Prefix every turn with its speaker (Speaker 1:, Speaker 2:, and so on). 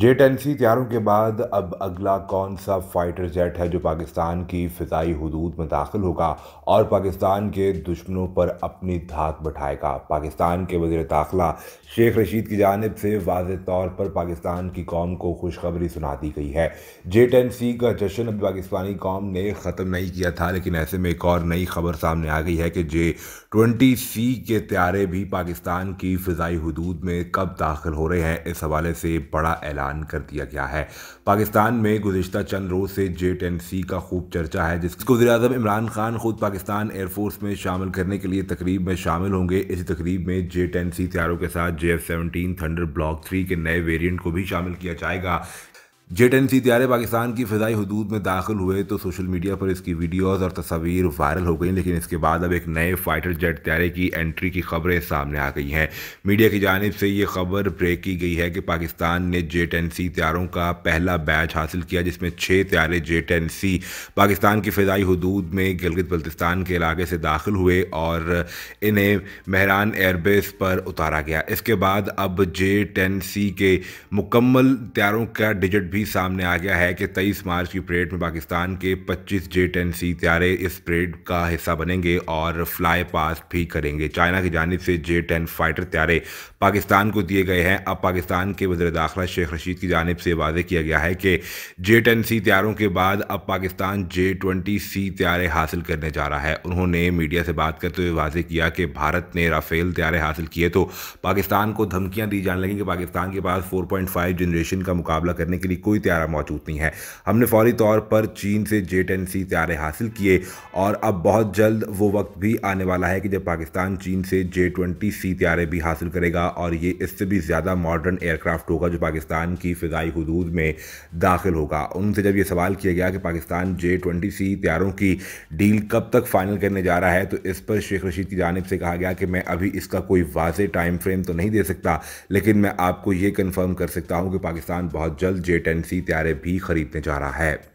Speaker 1: J ten सी त्यारों के बाद अब अगला कौन सा फाइटर जेट है जो पाकिस्तान की फ़िज़ाई हदूद में दाखिल होगा और पाकिस्तान के दुश्मनों पर अपनी धाक बैठाएगा पाकिस्तान के वजीर दाखिला शेख रशीद की जानब से वाज तौर पर पाकिस्तान की कौम को खुशखबरी सुना दी गई है जे टेन सी का जश्न अब पाकिस्तानी कौम ने ख़त्म नहीं किया था लेकिन ऐसे में एक और नई खबर सामने आ गई है कि जे ट्वेंटी सी के त्यारे भी पाकिस्तान की फ़िज़ाई हदूद में कब दाखिल हो रहे हैं इस हवाले से बड़ा ऐलान ऐलान कर दिया गया है पाकिस्तान में गुजशत चंद रोज से जे टेन सी का खूब चर्चा है जिसको वजी अजम इमरान खान खुद पाकिस्तान एयरफोर्स में शामिल करने के लिए तकरीब में शामिल होंगे इस तकरीब में जे टेन सी तैयारों के साथ J F seventeen thunder block three के नए वेरियंट को भी शामिल किया जाएगा जेट एन त्यारे पाकिस्तान की फ़िज़ाई हदूद में दाखिल हुए तो सोशल मीडिया पर इसकी वीडियोस और तस्वीर वायरल हो गई लेकिन इसके बाद अब एक नए फाइटर जेट त्यारे की एंट्री की खबरें सामने आ गई हैं मीडिया की जानब से ये खबर ब्रेक की गई है कि पाकिस्तान ने जेट एन सी त्यारों का पहला बैच हासिल किया जिसमें छः त्यारे जेट एन सी पाकिस्तान की फ़िज़ाई हदूद में गिलगित बल्तिस्तान के इलाके से दाखिल हुए और इन्हें मेहरान एयरबेस पर उतारा गया इसके बाद अब जे टेन सी के मुकम्मल त्यारों का डिजिट भी भी सामने आ गया है कि तेईस मार्च की परेड में पाकिस्तान के 25 जे टेन सी त्यारे इस परेड का हिस्सा बनेंगे और फ्लाई पास भी करेंगे चाइना की जानब से जे टेन फाइटर त्यारे पाकिस्तान को दिए गए हैं अब पाकिस्तान के वजर दाखिला शेख रशीद की जानब से वाजे किया गया है कि जे टेन सी त्यारों के बाद अब पाकिस्तान जे ट्वेंटी सी त्यारे हासिल करने जा रहा है उन्होंने मीडिया से बात करते हुए वाजे किया कि भारत ने राफेल त्यारे हासिल किए तो पाकिस्तान को धमकियाँ दी जाने लगी कि पाकिस्तान के पास फोर जनरेशन का मुकाबला करने के लिए कोई कोई त्यारा मौजूद नहीं है हमने फौरी तौर पर चीन से जे टेन सी त्यारे हासिल किए और अब बहुत जल्द वो वक्त भी आने वाला है कि जब पाकिस्तान चीन से जे ट्वेंटी सी त्यारे भी हासिल करेगा और ये इससे भी ज़्यादा मॉडर्न एयरक्राफ्ट होगा जो पाकिस्तान की फ़िज़ाई हदूद में दाखिल होगा उनसे जब ये सवाल किया गया कि पाकिस्तान जे ट्वेंटी सी त्यारों की डील कब तक फाइनल करने जा रहा है तो इस पर शेख रशीद की जानब से कहा गया कि मैं अभी इसका कोई वाज टाइम फ्रेम तो नहीं दे सकता लेकिन मैं आपको ये कन्फर्म कर सकता हूँ कि पाकिस्तान बहुत जल्द जे टन सी त्यारे भी खरीदने जा रहा है